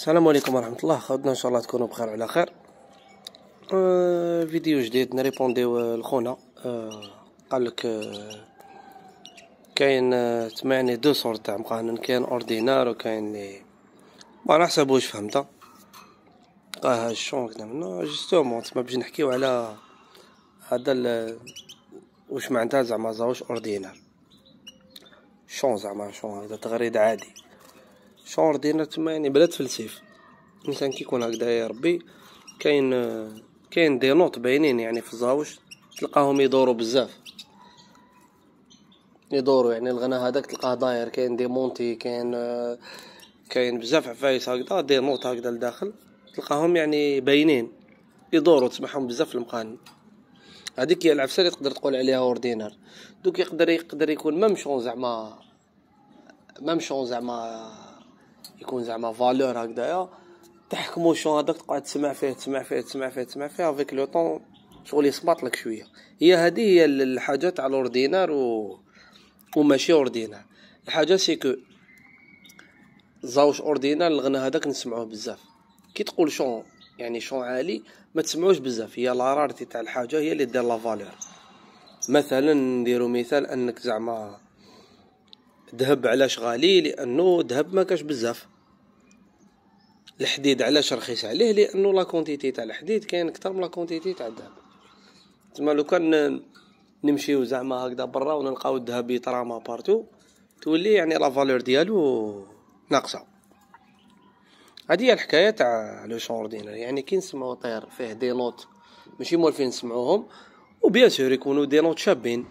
السلام عليكم ورحمه الله خدنا ان شاء الله تكونوا بخير على خير آه فيديو جديد نريبونديو لخونا آه قال لك آه كاين آه تمعني دو صور تاع مقانن كاين اوردينار وكاين لي ما نحسب واش فهمت قاها الشون كذا منه جوستومون تما باش نحكيو على هذا واش معناتها زعما زاوش اوردينار شون زعما شون هذا تغريد عادي شعور ديالنا تما يعني بلا تفلسف الانسان كيكون هكذا يا ربي كاين كاين دي نوط باينين يعني في الزاوج تلقاهم يدوروا بزاف يدوروا يعني الغناء هذاك تلقاه داير كاين دي مونتي كاين كاين بزاف عفايس هكذا دي نوط هكذا لداخل تلقاهم يعني باينين يدوروا تسمعهم بزاف في المقاني هذيك هي العفسه اللي تقدر تقول عليها اوردينار دوك يقدر يقدر يكون ميم شون زعما ميم شون زعما يكون زعما فالور هكذايا تحكمو الشون هذاك تقعد تسمع فيه تسمع فيه تسمع فيه تسمع فيه افيك لو طون شغل يصبط لك شويه هي هذه هي الحاجه تاع الاوردينار و وماشي اوردينار الحاجه سي كو زوج اوردينار الغنى هذاك نسمعوه بزاف كي تقول شون يعني شون عالي ما تسمعوش بزاف هي لارارتي تاع الحاجه هي اللي دير لا فالور مثلا نديرو مثال انك زعما ذهب علاش غالي لانه ذهب ما كاش بزاف الحديد علاش رخيص عليه لانه لا كونتيتي تاع الحديد كاين اكثر من لا كونتيتي تاع الذهب تما لو كان نمشيو زعما هكذا برا ونلقاو الذهب يطراما بارتو تولي يعني لا فالور ديالو ناقصه هادي هي الحكايه تاع لو شون يعني كي نسمعو طير فيه دي نوت ماشي مولفين نسمعوهم وبيان سور يكونوا دي نوت شابين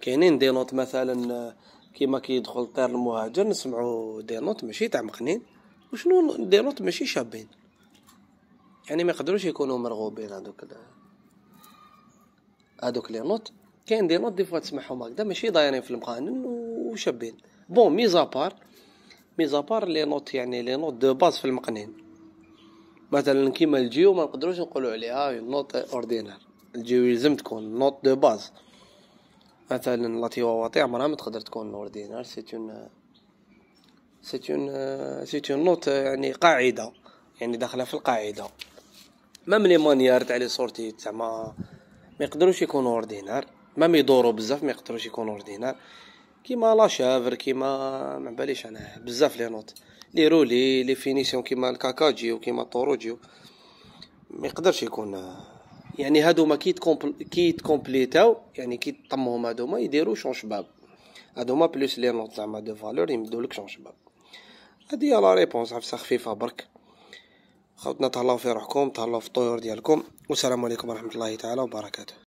كاينين دي نوت مثلا كيما كيدخل طير المهاجر نسمعو دي نوت ماشي تاع مقنين وشنو دي نوت ماشي شابين يعني ما يقدروش يكونوا مرغوبين هذوك هذوك لي نوت كاين دي نوت دي فوا تسمعهم هكذا ماشي دايرين في المقانن وشابين بون ميزابار ميزابار لي نوت يعني لي نوت دو باز في المقنين مثلا كيما الجيو ما نقدروش نقولوا عليها نوت اوردينار الجيو يلزم تكون نوت دو باز مثلا لاتي واطي عمرها مرام تقدر تكون اوردينار سيتون اون سيتون اون اون نوت يعني قاعده يعني داخله في القاعده مام لي مانيار تاع لي سورتي زعما ما يقدروش يكونوا اوردينار مام يدورو بزاف ما يقدروش يكونوا اوردينار كيما لا شافر كيما ما باليش انا بزاف لي نوت لي رولي لي فينيسيون كيما الكاكاجي كيما الطوروجيو ما يقدرش يكون يعني هادوما كي تكومبل كي تكومبليتاو يعني كي طمهم هادوما يديروا شون شباب هادوما بلوس لي نوت زعما دو فالور يمدولك شون شباب هادي هي لا ريبونس عفسه خفيفه برك خوتنا تهلاو في روحكم تهلاو في الطيور ديالكم والسلام عليكم ورحمه الله تعالى وبركاته